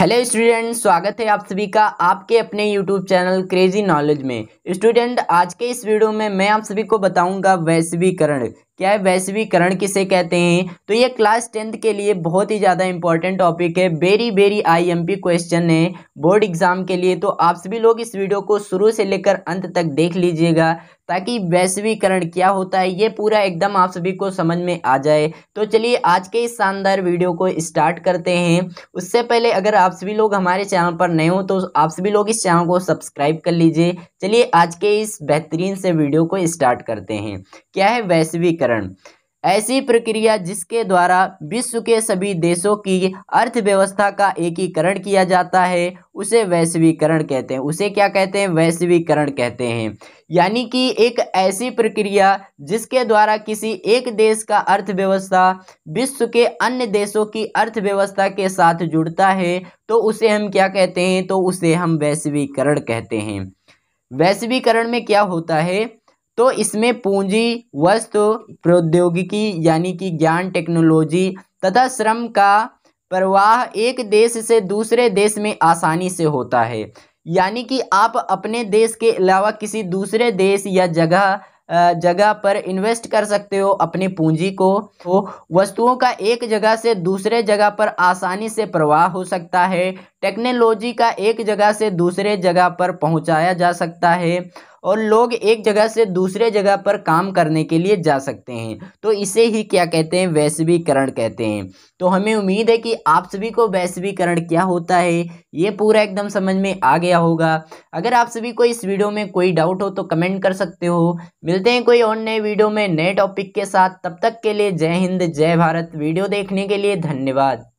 hello student स्वागत है आप सभी का आपके अपने यूट्यूब चैनल क्रेजी नॉलेज में स्टूडेंट आज के इस वीडियो में मैं आप सभी को बताऊंगा वैश्वीकरण क्या है वैश्वीकरण किसे कहते हैं तो ये क्लास टेंथ के लिए बहुत ही ज़्यादा इंपॉर्टेंट टॉपिक है वेरी वेरी आईएमपी क्वेश्चन है बोर्ड एग्जाम के लिए तो आप सभी लोग इस वीडियो को शुरू से लेकर अंत तक देख लीजिएगा ताकि वैश्वीकरण क्या होता है ये पूरा एकदम आप सभी को समझ में आ जाए तो चलिए आज के इस शानदार वीडियो को स्टार्ट करते हैं उससे पहले अगर आप सभी लोग हमारे चैनल पर नए हो तो आप सभी लोग इस चैनल को सब्सक्राइब कर लीजिए चलिए आज के इस बेहतरीन से वीडियो को स्टार्ट करते हैं क्या है वैश्वीकरण वितरण ऐसी प्रक्रिया जिसके द्वारा विश्व के सभी देशों की अर्थव्यवस्था का एकीकरण किया जाता है उसे वैश्वीकरण कहते हैं उसे क्या कहते हैं वैश्वीकरण कहते हैं यानी कि एक ऐसी प्रक्रिया जिसके द्वारा किसी एक देश का अर्थव्यवस्था विश्व के अन्य देशों की अर्थव्यवस्था के साथ जुड़ता है तो उसे हम क्या कहते हैं तो उसे हम वैश्वीकरण कहते हैं वैश्वीकरण में क्या होता है तो इसमें पूंजी वस्तु प्रौद्योगिकी यानी कि ज्ञान टेक्नोलॉजी तथा श्रम का प्रवाह एक देश से दूसरे देश में आसानी से होता है यानी कि आप अपने देश के अलावा किसी दूसरे देश या जगह जगह पर इन्वेस्ट कर सकते हो अपनी पूंजी को तो वस्तुओं का एक जगह से दूसरे जगह पर आसानी से प्रवाह हो सकता है टेक्नोलॉजी का एक जगह से दूसरे जगह पर पहुंचाया जा सकता है और लोग एक जगह से दूसरे जगह पर काम करने के लिए जा सकते हैं तो इसे ही क्या कहते हैं वैश्वीकरण कहते हैं तो हमें उम्मीद है कि आप सभी को वैश्वीकरण क्या होता है ये पूरा एकदम समझ में आ गया होगा अगर आप सभी को इस वीडियो में कोई डाउट हो तो कमेंट कर सकते हो मिलते हैं कोई और नए वीडियो में नए टॉपिक के साथ तब तक के लिए जय हिंद जय भारत वीडियो देखने के लिए धन्यवाद